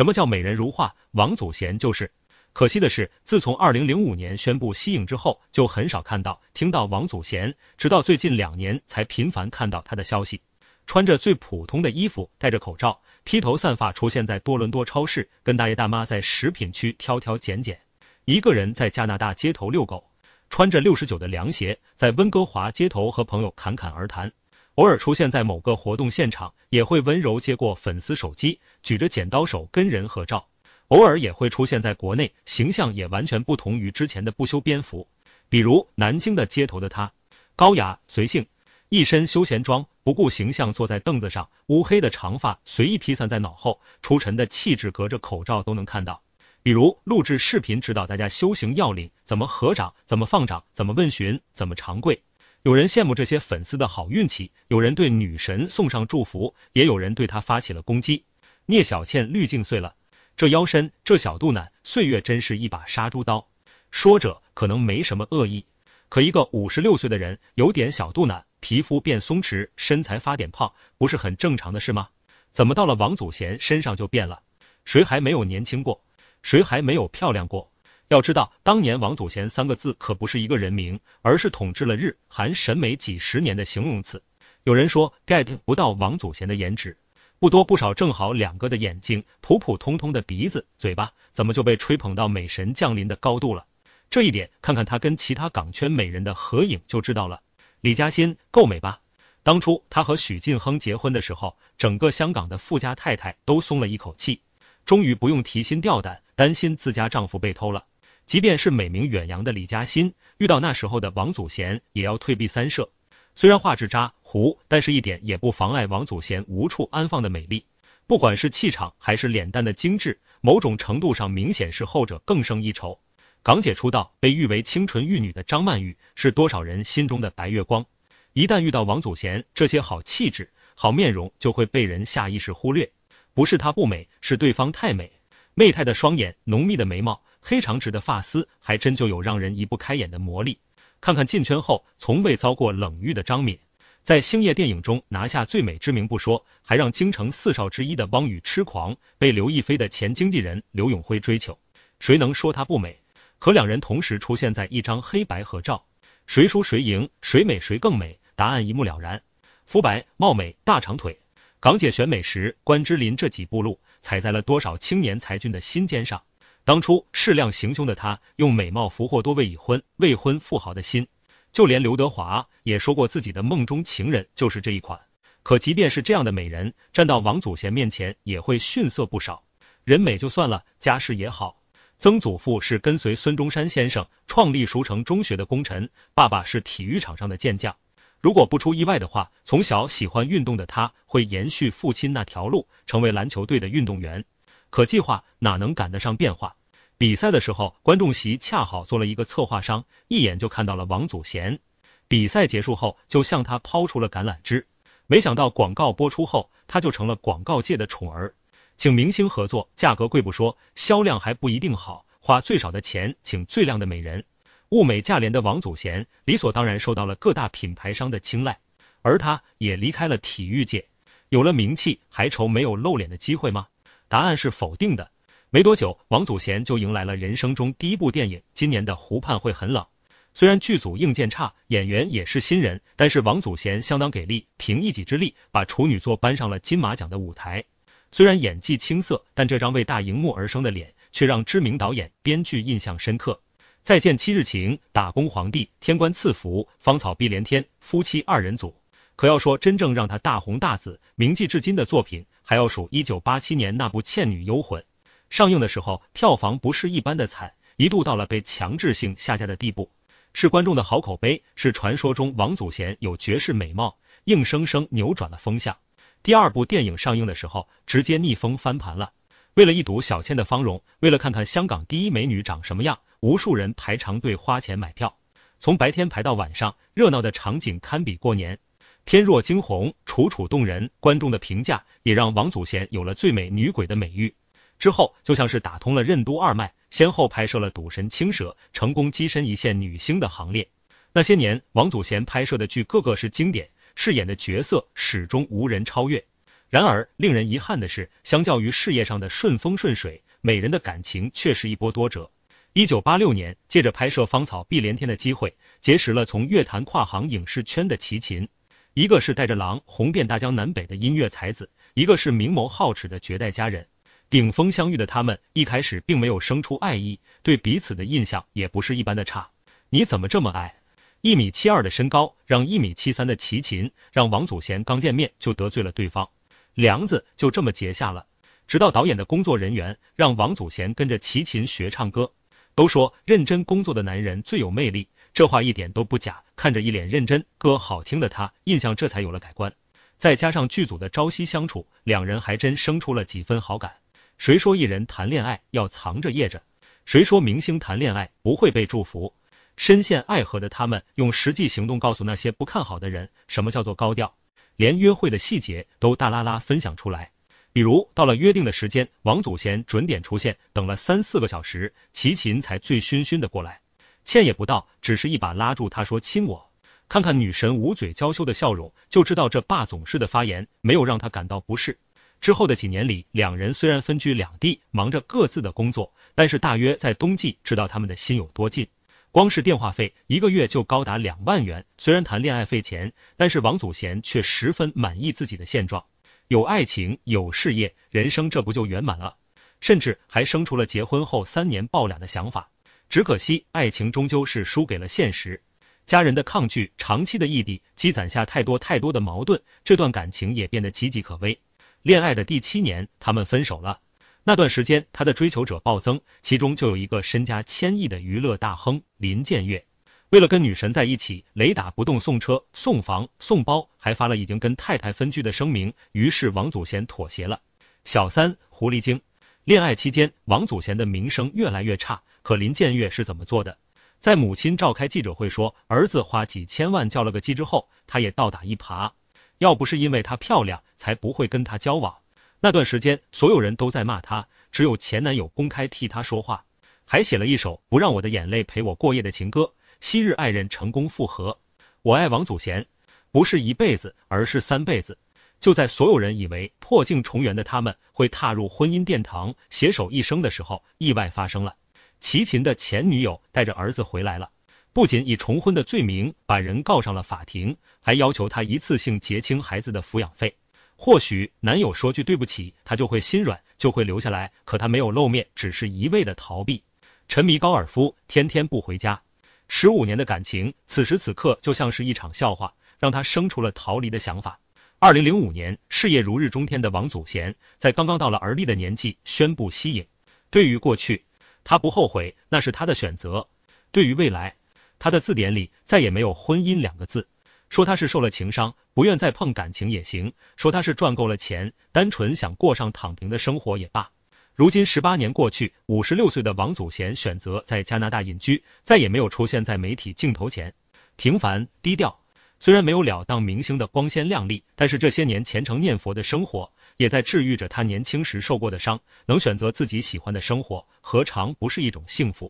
什么叫美人如画？王祖贤就是。可惜的是，自从二零零五年宣布息影之后，就很少看到、听到王祖贤，直到最近两年才频繁看到他的消息。穿着最普通的衣服，戴着口罩，披头散发出现在多伦多超市，跟大爷大妈在食品区挑挑拣拣；一个人在加拿大街头遛狗，穿着六十九的凉鞋在温哥华街头和朋友侃侃而谈。偶尔出现在某个活动现场，也会温柔接过粉丝手机，举着剪刀手跟人合照。偶尔也会出现在国内，形象也完全不同于之前的不修边幅。比如南京的街头的他，高雅随性，一身休闲装，不顾形象坐在凳子上，乌黑的长发随意披散在脑后，出尘的气质隔着口罩都能看到。比如录制视频指导大家修行要领，怎么合掌，怎么放掌，怎么问询，怎么长跪。有人羡慕这些粉丝的好运气，有人对女神送上祝福，也有人对她发起了攻击。聂小倩滤镜碎了，这腰身，这小肚腩，岁月真是一把杀猪刀。说着可能没什么恶意，可一个五十六岁的人，有点小肚腩，皮肤变松弛，身材发点胖，不是很正常的事吗？怎么到了王祖贤身上就变了？谁还没有年轻过？谁还没有漂亮过？要知道，当年王祖贤三个字可不是一个人名，而是统治了日韩审美几十年的形容词。有人说 get 不到王祖贤的颜值，不多不少正好两个的眼睛，普普通通的鼻子、嘴巴，怎么就被吹捧到美神降临的高度了？这一点，看看她跟其他港圈美人的合影就知道了。李嘉欣够美吧？当初她和许晋亨结婚的时候，整个香港的富家太太都松了一口气，终于不用提心吊胆，担心自家丈夫被偷了。即便是美名远扬的李嘉欣，遇到那时候的王祖贤，也要退避三舍。虽然画质渣糊，但是一点也不妨碍王祖贤无处安放的美丽。不管是气场还是脸蛋的精致，某种程度上明显是后者更胜一筹。港姐出道，被誉为清纯玉女的张曼玉，是多少人心中的白月光。一旦遇到王祖贤，这些好气质、好面容就会被人下意识忽略。不是她不美，是对方太美。媚态的双眼，浓密的眉毛。黑长直的发丝还真就有让人移不开眼的魔力。看看进圈后从未遭过冷遇的张敏，在星夜电影中拿下最美之名不说，还让京城四少之一的汪雨痴狂，被刘亦菲的前经纪人刘永辉追求。谁能说她不美？可两人同时出现在一张黑白合照，谁输谁赢，谁美谁更美？答案一目了然：肤白、貌美、大长腿。港姐选美时，关之琳这几步路踩在了多少青年才俊的心尖上？当初适量行凶的他，用美貌俘获多位已婚、未婚富豪的心，就连刘德华也说过自己的梦中情人就是这一款。可即便是这样的美人，站到王祖贤面前也会逊色不少。人美就算了，家世也好，曾祖父是跟随孙中山先生创立熟城中学的功臣，爸爸是体育场上的健将。如果不出意外的话，从小喜欢运动的他会延续父亲那条路，成为篮球队的运动员。可计划哪能赶得上变化？比赛的时候，观众席恰好坐了一个策划商，一眼就看到了王祖贤。比赛结束后，就向他抛出了橄榄枝。没想到广告播出后，他就成了广告界的宠儿。请明星合作，价格贵不说，销量还不一定好。花最少的钱，请最靓的美人，物美价廉的王祖贤，理所当然受到了各大品牌商的青睐。而他也离开了体育界，有了名气，还愁没有露脸的机会吗？答案是否定的。没多久，王祖贤就迎来了人生中第一部电影。今年的湖畔会很冷，虽然剧组硬件差，演员也是新人，但是王祖贤相当给力，凭一己之力把处女作搬上了金马奖的舞台。虽然演技青涩，但这张为大荧幕而生的脸，却让知名导演、编剧印象深刻。再见七日晴、打工皇帝、天官赐福、芳草碧连天、夫妻二人组，可要说真正让他大红大紫、铭记至今的作品。还要数一九八七年那部《倩女幽魂》上映的时候，票房不是一般的惨，一度到了被强制性下架的地步。是观众的好口碑，是传说中王祖贤有绝世美貌，硬生生扭转了风向。第二部电影上映的时候，直接逆风翻盘了。为了一睹小倩的芳容，为了看看香港第一美女长什么样，无数人排长队花钱买票，从白天排到晚上，热闹的场景堪比过年。天若惊鸿，楚楚动人。观众的评价也让王祖贤有了最美女鬼的美誉。之后就像是打通了任督二脉，先后拍摄了《赌神》《青蛇》，成功跻身一线女星的行列。那些年，王祖贤拍摄的剧个个是经典，饰演的角色始终无人超越。然而，令人遗憾的是，相较于事业上的顺风顺水，美人的感情却是一波多折。一九八六年，借着拍摄《芳草碧连天》的机会，结识了从乐坛跨行影视圈的齐秦。一个是带着狼红遍大江南北的音乐才子，一个是明眸皓齿的绝代佳人，顶峰相遇的他们一开始并没有生出爱意，对彼此的印象也不是一般的差。你怎么这么矮？一米七二的身高让一米七三的齐秦让王祖贤刚见面就得罪了对方，梁子就这么结下了。直到导演的工作人员让王祖贤跟着齐秦学唱歌，都说认真工作的男人最有魅力。这话一点都不假，看着一脸认真、歌好听的他，印象这才有了改观。再加上剧组的朝夕相处，两人还真生出了几分好感。谁说艺人谈恋爱要藏着掖着？谁说明星谈恋爱不会被祝福？深陷爱河的他们，用实际行动告诉那些不看好的人，什么叫做高调，连约会的细节都大拉拉分享出来。比如，到了约定的时间，王祖贤准点出现，等了三四个小时，齐秦才醉醺醺的过来。歉也不到，只是一把拉住他说：“亲我！”看看女神捂嘴娇羞的笑容，就知道这霸总式的发言没有让他感到不适。之后的几年里，两人虽然分居两地，忙着各自的工作，但是大约在冬季，知道他们的心有多近，光是电话费一个月就高达两万元。虽然谈恋爱费钱，但是王祖贤却十分满意自己的现状，有爱情，有事业，人生这不就圆满了？甚至还生出了结婚后三年抱俩的想法。只可惜，爱情终究是输给了现实。家人的抗拒，长期的异地，积攒下太多太多的矛盾，这段感情也变得岌岌可危。恋爱的第七年，他们分手了。那段时间，他的追求者暴增，其中就有一个身家千亿的娱乐大亨林建岳。为了跟女神在一起，雷打不动送车、送房、送包，还发了已经跟太太分居的声明。于是王祖贤妥协了。小三，狐狸精。恋爱期间，王祖贤的名声越来越差，可林建岳是怎么做的？在母亲召开记者会说儿子花几千万叫了个鸡之后，他也倒打一耙，要不是因为她漂亮，才不会跟他交往。那段时间，所有人都在骂她，只有前男友公开替她说话，还写了一首不让我的眼泪陪我过夜的情歌。昔日爱人成功复合，我爱王祖贤不是一辈子，而是三辈子。就在所有人以为破镜重圆的他们会踏入婚姻殿堂、携手一生的时候，意外发生了。齐秦的前女友带着儿子回来了，不仅以重婚的罪名把人告上了法庭，还要求他一次性结清孩子的抚养费。或许男友说句对不起，他就会心软，就会留下来。可他没有露面，只是一味的逃避，沉迷高尔夫，天天不回家。十五年的感情，此时此刻就像是一场笑话，让他生出了逃离的想法。二零零五年，事业如日中天的王祖贤，在刚刚到了而立的年纪，宣布息影。对于过去，他不后悔，那是他的选择；对于未来，他的字典里再也没有“婚姻”两个字。说他是受了情伤，不愿再碰感情也行；说他是赚够了钱，单纯想过上躺平的生活也罢。如今十八年过去，五十六岁的王祖贤选择在加拿大隐居，再也没有出现在媒体镜头前，平凡低调。虽然没有了当明星的光鲜亮丽，但是这些年虔诚念佛的生活，也在治愈着他年轻时受过的伤。能选择自己喜欢的生活，何尝不是一种幸福？